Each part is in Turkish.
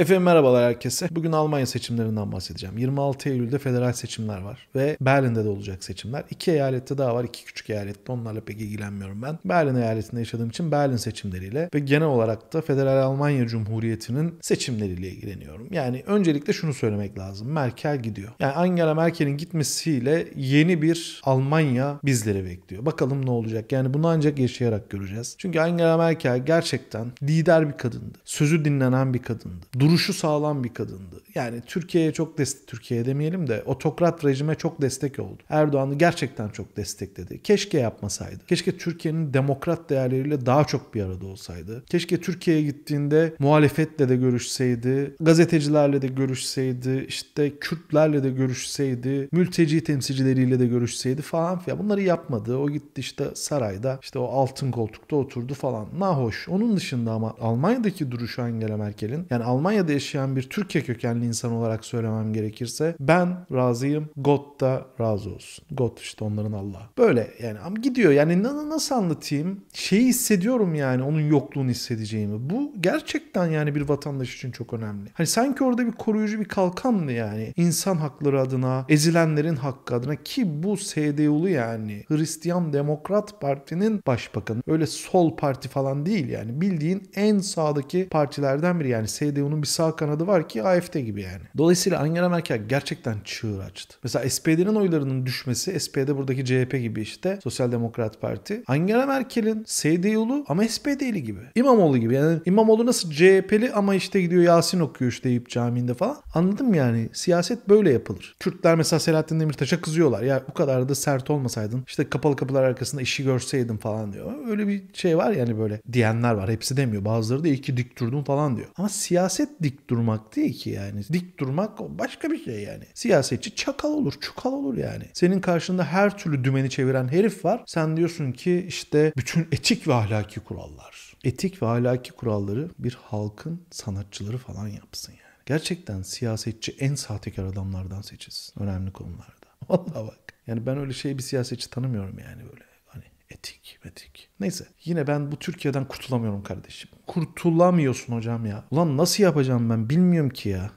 Efendim merhabalar herkese. Bugün Almanya seçimlerinden bahsedeceğim. 26 Eylül'de federal seçimler var ve Berlin'de de olacak seçimler. İki eyalette daha var, iki küçük eyalette. Onlarla pek ilgilenmiyorum ben. Berlin eyaletinde yaşadığım için Berlin seçimleriyle ve genel olarak da Federal Almanya Cumhuriyeti'nin seçimleriyle ilgileniyorum. Yani öncelikle şunu söylemek lazım. Merkel gidiyor. Yani Angela Merkel'in gitmesiyle yeni bir Almanya bizleri bekliyor. Bakalım ne olacak. Yani bunu ancak yaşayarak göreceğiz. Çünkü Angela Merkel gerçekten lider bir kadındı. Sözü dinlenen bir kadındı. Dur duruşu sağlam bir kadındı. Yani Türkiye'ye çok destek, Türkiye demeyelim de otokrat rejime çok destek oldu. Erdoğan'ı gerçekten çok destekledi. Keşke yapmasaydı. Keşke Türkiye'nin demokrat değerleriyle daha çok bir arada olsaydı. Keşke Türkiye'ye gittiğinde muhalefetle de görüşseydi, gazetecilerle de görüşseydi, işte Kürtlerle de görüşseydi, mülteci temsilcileriyle de görüşseydi falan filan. Bunları yapmadı. O gitti işte sarayda, işte o altın koltukta oturdu falan. Nahoş. Onun dışında ama Almanya'daki duruşu Angela Merkel'in yani Almanya Almanya'da yaşayan bir Türkiye kökenli insan olarak söylemem gerekirse ben razıyım. God da razı olsun. God işte onların Allah. Böyle yani ama gidiyor. Yani nasıl anlatayım? Şeyi hissediyorum yani onun yokluğunu hissedeceğimi. Bu gerçekten yani bir vatandaş için çok önemli. Hani sanki orada bir koruyucu bir kalkandı yani. insan hakları adına, ezilenlerin hakkı adına ki bu SDU'lu yani Hristiyan Demokrat Parti'nin başbakanı. Öyle sol parti falan değil yani. Bildiğin en sağdaki partilerden biri yani SDU'nun bir sağ kanadı var ki AFD gibi yani. Dolayısıyla Angela Merkel gerçekten çığır açtı. Mesela SPD'nin oylarının düşmesi, SPD buradaki CHP gibi işte Sosyal Demokrat Parti. Angela Merkel'in SD'li ama SPD'li gibi. İmamoğlu gibi yani İmamoğlu nasıl CHP'li ama işte gidiyor Yasin okuyor işte deyip camiinde falan. Anladım yani siyaset böyle yapılır. Kürtler mesela Selahattin Demirtaş'a kızıyorlar. Ya bu kadar da sert olmasaydın işte kapalı kapılar arkasında işi görseydin falan diyor. Öyle bir şey var yani böyle diyenler var. Hepsi demiyor. Bazıları da iyi ki dik durdun falan diyor. Ama siyaset siyaset dik durmak değil ki yani. Dik durmak başka bir şey yani. Siyasetçi çakal olur, çukal olur yani. Senin karşında her türlü dümeni çeviren herif var. Sen diyorsun ki işte bütün etik ve ahlaki kurallar. Etik ve ahlaki kuralları bir halkın sanatçıları falan yapsın yani. Gerçekten siyasetçi en sahtekar adamlardan seçilsin önemli konularda. Vallahi bak. Yani ben öyle şey bir siyasetçi tanımıyorum yani böyle etik metik. Neyse yine ben bu Türkiye'den kurtulamıyorum kardeşim. Kurtulamıyorsun hocam ya. Ulan nasıl yapacağım ben bilmiyorum ki ya.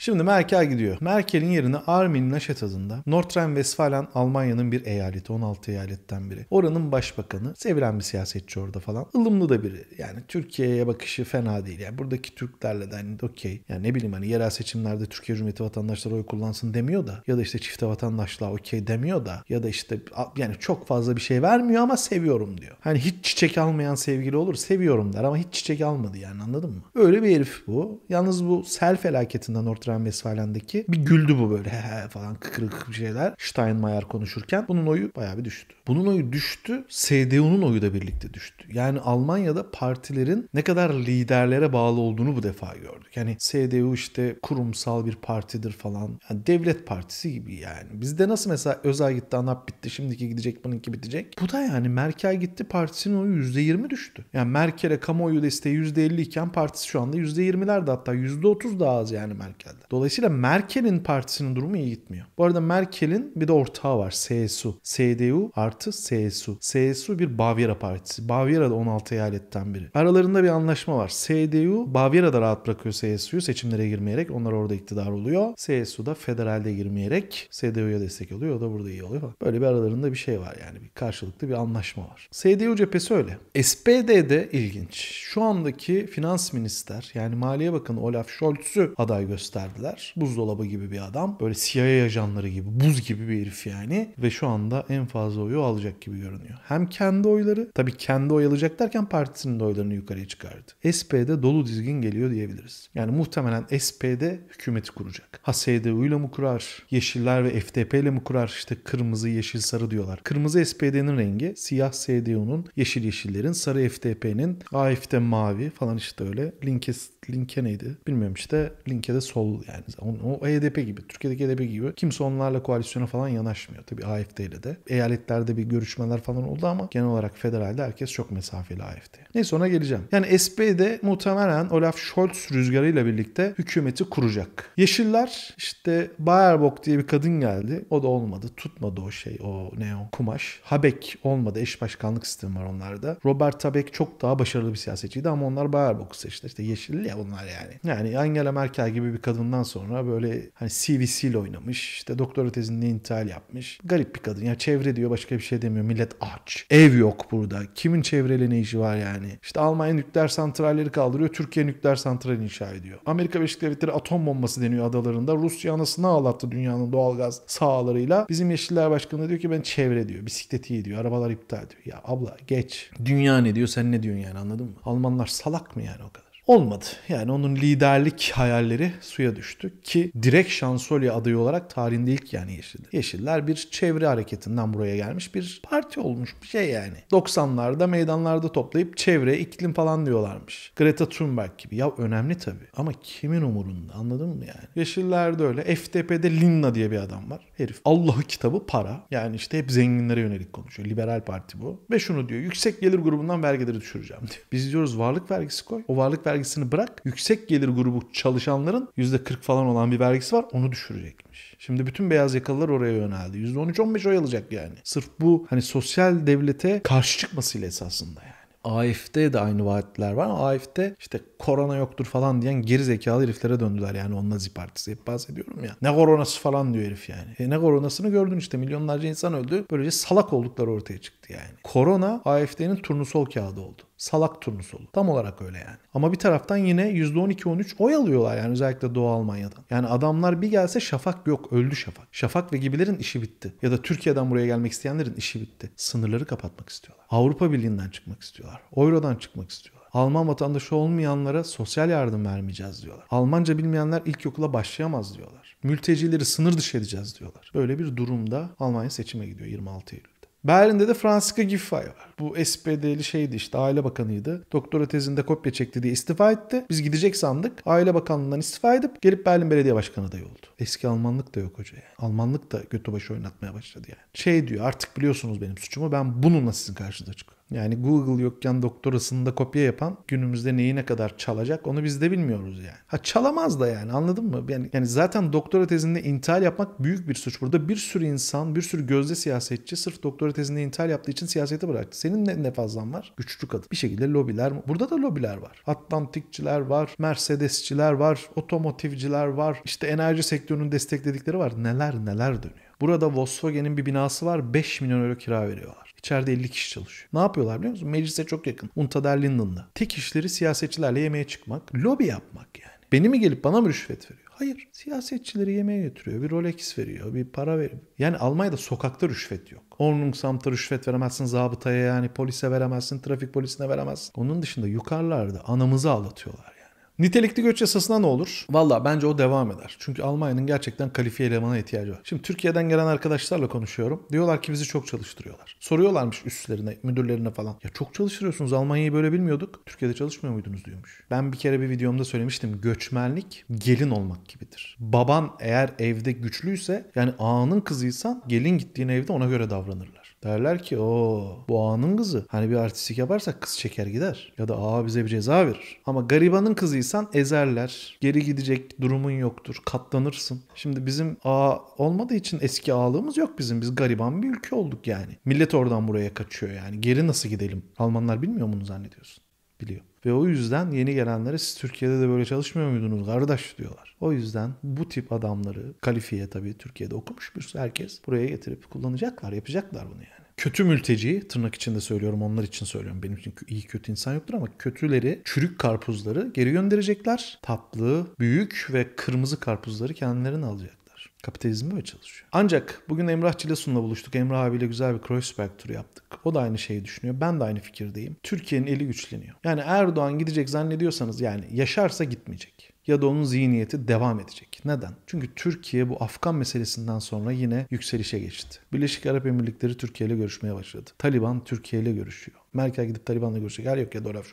Şimdi Merkel gidiyor. Merkel'in yerine Armin Laschet adında Nordrhein-Westfalen Almanya'nın bir eyaleti. 16 eyaletten biri. Oranın başbakanı. Sevilen bir siyasetçi orada falan. ılımlı da biri. Yani Türkiye'ye bakışı fena değil. Yani buradaki Türklerle de hani okey. Yani ne bileyim hani yerel seçimlerde Türkiye Cumhuriyeti vatandaşları oy kullansın demiyor da ya da işte çifte vatandaşlığa okey demiyor da ya da işte yani çok fazla bir şey vermiyor ama seviyorum diyor. Hani hiç çiçek almayan sevgili olur seviyorum der ama hiç çiçek almadı yani anladın mı? Öyle bir herif bu. Yalnız bu sel felaketinden ortaya Nordrhein-Westfalen'deki bir güldü bu böyle falan kıkırık kıkır şeyler. Steinmeier konuşurken bunun oyu bayağı bir düştü. Bunun oyu düştü. CDU'nun oyu da birlikte düştü. Yani Almanya'da partilerin ne kadar liderlere bağlı olduğunu bu defa gördük. Yani CDU işte kurumsal bir partidir falan. Yani devlet partisi gibi yani. Bizde nasıl mesela Özel gitti, ANAP bitti, şimdiki gidecek, bununki bitecek. Bu da yani Merkel gitti, partisinin oyu %20 düştü. Yani Merkel'e kamuoyu desteği %50 iken partisi şu anda %20'lerde hatta %30 daha az yani Merkel'de yükseldi. Dolayısıyla Merkel'in partisinin durumu iyi gitmiyor. Bu arada Merkel'in bir de ortağı var CSU. CDU artı CSU. CSU bir Bavyera partisi. Bavyera'da 16 eyaletten biri. Aralarında bir anlaşma var. CDU Bavyera'da rahat bırakıyor CSU'yu seçimlere girmeyerek. Onlar orada iktidar oluyor. CSU da federalde girmeyerek CDU'ya destek oluyor. O da burada iyi oluyor. Böyle bir aralarında bir şey var yani. Bir karşılıklı bir anlaşma var. CDU cephesi öyle. SPD'de ilginç. Şu andaki finans minister yani Maliye Bakanı Olaf Scholz'ü aday göster verdiler. Buzdolabı gibi bir adam. Böyle CIA ajanları gibi, buz gibi bir herif yani. Ve şu anda en fazla oyu alacak gibi görünüyor. Hem kendi oyları, tabii kendi oy alacak derken partisinin de oylarını yukarıya çıkardı. SP'de dolu dizgin geliyor diyebiliriz. Yani muhtemelen SP'de hükümeti kuracak. Ha SDU ile mi kurar? Yeşiller ve FDP ile mi kurar? İşte kırmızı, yeşil, sarı diyorlar. Kırmızı SPD'nin rengi, siyah SDU'nun, yeşil yeşillerin, sarı FDP'nin, AFD mavi falan işte öyle. Linke, linke neydi? Bilmiyorum işte. Linke de sol yani. O, o e HDP gibi, Türkiye'deki HDP e gibi kimse onlarla koalisyona falan yanaşmıyor. Tabii AFD ile de. Eyaletlerde bir görüşmeler falan oldu ama genel olarak federalde herkes çok mesafeli AFD. Neyse ona geleceğim. Yani SP'de muhtemelen Olaf Scholz rüzgarıyla birlikte hükümeti kuracak. Yeşiller işte Bayerbock diye bir kadın geldi. O da olmadı. Tutmadı o şey o ne o kumaş. Habek olmadı. Eş başkanlık sistemi var onlarda. Robert Habeck çok daha başarılı bir siyasetçiydi ama onlar Bayerbock'u seçti. İşte yeşilli ya bunlar yani. Yani Angela Merkel gibi bir kadın Osman'dan sonra böyle hani CVC ile oynamış. İşte doktora tezinde intihal yapmış. Garip bir kadın. Ya çevre diyor başka bir şey demiyor. Millet aç. Ev yok burada. Kimin çevreyle ne işi var yani? İşte Almanya nükleer santralleri kaldırıyor. Türkiye nükleer santral inşa ediyor. Amerika Birleşik Devletleri atom bombası deniyor adalarında. Rusya anasını ağlattı dünyanın doğalgaz sahalarıyla. Bizim Yeşiller Başkanı diyor ki ben çevre diyor. Bisikleti iyi diyor. Arabalar iptal diyor. Ya abla geç. Dünya ne diyor sen ne diyorsun yani anladın mı? Almanlar salak mı yani o kadar? Olmadı. Yani onun liderlik hayalleri suya düştü ki direkt şansölye adayı olarak tarihinde ilk yani Yeşiller. Yeşiller bir çevre hareketinden buraya gelmiş bir parti olmuş bir şey yani. 90'larda meydanlarda toplayıp çevre, iklim falan diyorlarmış. Greta Thunberg gibi. Ya önemli tabii ama kimin umurunda anladın mı yani? Yeşillerde öyle. FTP'de Linna diye bir adam var. Herif Allah'ı kitabı para. Yani işte hep zenginlere yönelik konuşuyor. Liberal parti bu. Ve şunu diyor. Yüksek gelir grubundan vergileri düşüreceğim diyor. Biz diyoruz varlık vergisi koy. O varlık vergisi vergisini bırak yüksek gelir grubu çalışanların %40 falan olan bir vergisi var onu düşürecekmiş. Şimdi bütün beyaz yakalılar oraya yöneldi. %13-15 oy alacak yani. Sırf bu hani sosyal devlete karşı çıkmasıyla esasında yani. AFD'ye de aynı vaatler var ama AFD işte korona yoktur falan diyen geri zekalı heriflere döndüler yani o Nazi partisi hep bahsediyorum ya. Ne koronası falan diyor herif yani. E ne koronasını gördün işte milyonlarca insan öldü. Böylece salak oldukları ortaya çıktı yani. Korona AFD'nin turnusol kağıdı oldu. Salak turnusolu. Tam olarak öyle yani. Ama bir taraftan yine %12-13 oy alıyorlar yani özellikle Doğu Almanya'dan. Yani adamlar bir gelse Şafak yok öldü Şafak. Şafak ve gibilerin işi bitti. Ya da Türkiye'den buraya gelmek isteyenlerin işi bitti. Sınırları kapatmak istiyorlar. Avrupa Birliği'nden çıkmak istiyorlar. Euro'dan çıkmak istiyorlar. Alman vatandaşı olmayanlara sosyal yardım vermeyeceğiz diyorlar. Almanca bilmeyenler ilkokula başlayamaz diyorlar. Mültecileri sınır dışı edeceğiz diyorlar. Böyle bir durumda Almanya seçime gidiyor 26 Eylül. Berlin'de de Franziska Giffey var. Bu SPD'li şeydi işte aile bakanıydı. Doktora tezinde kopya çekti diye istifa etti. Biz gidecek sandık. Aile bakanlığından istifa edip gelip Berlin belediye başkanı da oldu. Eski Almanlık da yok hoca yani. Almanlık da götü başı oynatmaya başladı yani. Şey diyor artık biliyorsunuz benim suçumu ben bununla sizin karşınıza çıkıyorum. Yani Google yokken doktorasında kopya yapan günümüzde neyi ne kadar çalacak onu biz de bilmiyoruz yani. Ha çalamaz da yani anladın mı? Yani, yani zaten doktora tezinde intihar yapmak büyük bir suç. Burada bir sürü insan, bir sürü gözde siyasetçi sırf doktora tezinde intihar yaptığı için siyaseti bıraktı. Senin ne, ne fazlan var? Güçlü kadın. Bir şekilde lobiler. Burada da lobiler var. Atlantikçiler var, Mercedesçiler var, otomotivciler var. İşte enerji sektörünün destekledikleri var. Neler neler dönüyor. Burada Volkswagen'in bir binası var. 5 milyon euro kira veriyorlar. İçeride 50 kişi çalışıyor. Ne yapıyorlar biliyor musun? Meclise çok yakın. Unter Tek işleri siyasetçilerle yemeğe çıkmak, lobi yapmak yani. Beni mi gelip bana mı rüşvet veriyor? Hayır. Siyasetçileri yemeğe götürüyor. Bir Rolex veriyor. Bir para veriyor. Yani Almanya'da sokakta rüşvet yok. Ordnungsamt'a rüşvet veremezsin. Zabıtaya yani polise veremezsin. Trafik polisine veremezsin. Onun dışında yukarılarda anamızı ağlatıyorlar. Nitelikli göç yasasına ne olur? Valla bence o devam eder. Çünkü Almanya'nın gerçekten kalifiye elemana ihtiyacı var. Şimdi Türkiye'den gelen arkadaşlarla konuşuyorum. Diyorlar ki bizi çok çalıştırıyorlar. Soruyorlarmış üstlerine, müdürlerine falan. Ya çok çalıştırıyorsunuz Almanya'yı böyle bilmiyorduk. Türkiye'de çalışmıyor muydunuz diyormuş. Ben bir kere bir videomda söylemiştim. Göçmenlik gelin olmak gibidir. Baban eğer evde güçlüyse yani ağanın kızıysan gelin gittiğin evde ona göre davranırlar. Derler ki o bu ağanın kızı. Hani bir artistik yaparsak kız çeker gider. Ya da ağa bize bir ceza verir. Ama garibanın kızıysan ezerler. Geri gidecek durumun yoktur. Katlanırsın. Şimdi bizim ağa olmadığı için eski ağalığımız yok bizim. Biz gariban bir ülke olduk yani. Millet oradan buraya kaçıyor yani. Geri nasıl gidelim? Almanlar bilmiyor mu bunu zannediyorsun? Biliyor. Ve o yüzden yeni gelenlere siz Türkiye'de de böyle çalışmıyor muydunuz kardeş diyorlar. O yüzden bu tip adamları kalifiye tabii Türkiye'de okumuş bir herkes buraya getirip kullanacaklar, yapacaklar bunu yani kötü mülteci tırnak içinde söylüyorum onlar için söylüyorum. Benim için iyi kötü insan yoktur ama kötüleri, çürük karpuzları geri gönderecekler. Tatlı, büyük ve kırmızı karpuzları kendilerine alacak. Kapitalizm böyle çalışıyor. Ancak bugün Emrah Cilesun'la buluştuk. Emrah abiyle güzel bir Kreuzberg turu yaptık. O da aynı şeyi düşünüyor. Ben de aynı fikirdeyim. Türkiye'nin eli güçleniyor. Yani Erdoğan gidecek zannediyorsanız yani yaşarsa gitmeyecek ya da onun zihniyeti devam edecek. Neden? Çünkü Türkiye bu Afgan meselesinden sonra yine yükselişe geçti. Birleşik Arap Emirlikleri Türkiye ile görüşmeye başladı. Taliban Türkiye ile görüşüyor. Merkel gidip Taliban'la görüşecek. Her yok ya da Olaf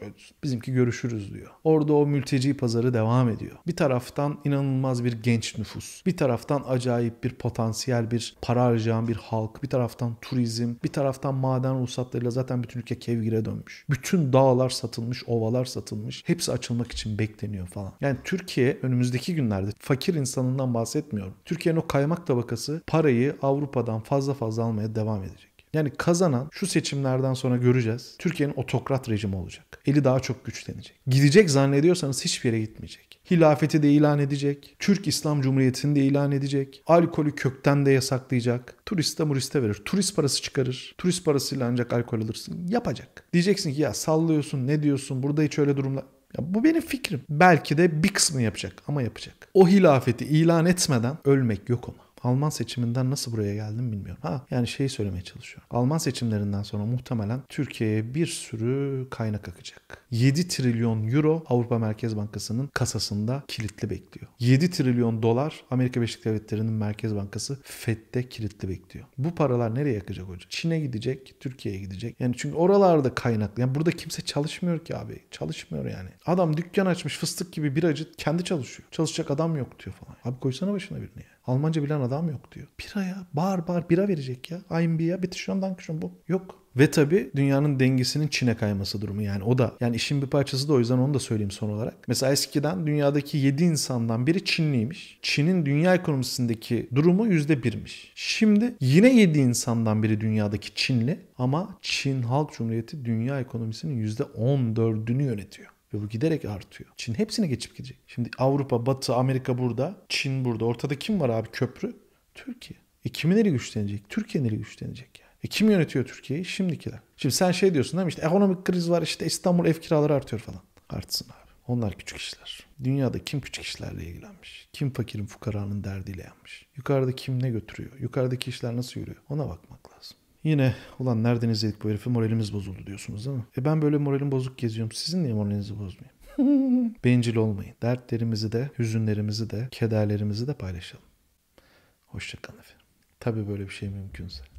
Bizimki görüşürüz diyor. Orada o mülteci pazarı devam ediyor. Bir taraftan inanılmaz bir genç nüfus. Bir taraftan acayip bir potansiyel bir para harcayan bir halk. Bir taraftan turizm. Bir taraftan maden ruhsatlarıyla zaten bütün ülke kevgire dönmüş. Bütün dağlar satılmış, ovalar satılmış. Hepsi açılmak için bekleniyor falan. Yani Türkiye önümüzdeki günlerde fakir insanından bahsetmiyorum. Türkiye'nin o kaymak tabakası parayı Avrupa'dan fazla fazla almaya devam edecek. Yani kazanan şu seçimlerden sonra göreceğiz. Türkiye'nin otokrat rejimi olacak. Eli daha çok güçlenecek. Gidecek zannediyorsanız hiçbir yere gitmeyecek. Hilafeti de ilan edecek. Türk İslam Cumhuriyeti'ni de ilan edecek. Alkolü kökten de yasaklayacak. Turiste muriste verir. Turist parası çıkarır. Turist parasıyla ancak alkol alırsın. Yapacak. Diyeceksin ki ya sallıyorsun ne diyorsun burada hiç öyle durumlar. Ya bu benim fikrim. Belki de bir kısmı yapacak ama yapacak. O hilafeti ilan etmeden ölmek yok ona. Alman seçiminden nasıl buraya geldim bilmiyorum. Ha yani şeyi söylemeye çalışıyorum. Alman seçimlerinden sonra muhtemelen Türkiye'ye bir sürü kaynak akacak. 7 trilyon euro Avrupa Merkez Bankası'nın kasasında kilitli bekliyor. 7 trilyon dolar Amerika Birleşik Devletleri'nin Merkez Bankası FED'de kilitli bekliyor. Bu paralar nereye akacak hocam? Çin'e gidecek, Türkiye'ye gidecek. Yani çünkü oralarda kaynak. Yani burada kimse çalışmıyor ki abi. Çalışmıyor yani. Adam dükkan açmış fıstık gibi bir acı kendi çalışıyor. Çalışacak adam yok diyor falan. Abi koysana başına birini ya. Almanca bilen adam yok diyor. Bira ya, bağır bağır bira verecek ya. Ein Bier bitte schon danke schon bu. Yok. Ve tabii dünyanın dengesinin Çin'e kayması durumu yani o da yani işin bir parçası da o yüzden onu da söyleyeyim son olarak. Mesela eskiden dünyadaki 7 insandan biri Çinliymiş. Çin'in dünya ekonomisindeki durumu %1'miş. Şimdi yine 7 insandan biri dünyadaki Çinli ama Çin Halk Cumhuriyeti dünya ekonomisinin %14'ünü yönetiyor. Ve bu giderek artıyor. Çin hepsini geçip gidecek. Şimdi Avrupa, Batı, Amerika burada. Çin burada. Ortada kim var abi köprü? Türkiye. E kimi nereye güçlenecek? Türkiye nereye güçlenecek ya. E kim yönetiyor Türkiye'yi? Şimdikiler. Şimdi sen şey diyorsun değil mi? İşte ekonomik kriz var işte İstanbul ev kiraları artıyor falan. Artsın abi. Onlar küçük işler. Dünyada kim küçük işlerle ilgilenmiş? Kim fakirin fukaranın derdiyle yanmış? Yukarıda kim ne götürüyor? Yukarıdaki işler nasıl yürüyor? Ona bakmak lazım. Yine ulan nereden izledik bu herifi moralimiz bozuldu diyorsunuz değil mi? E ben böyle moralim bozuk geziyorum. Sizin niye moralinizi bozmayayım? Bencil olmayın. Dertlerimizi de, hüzünlerimizi de, kederlerimizi de paylaşalım. Hoşçakalın efendim. Tabii böyle bir şey mümkünse.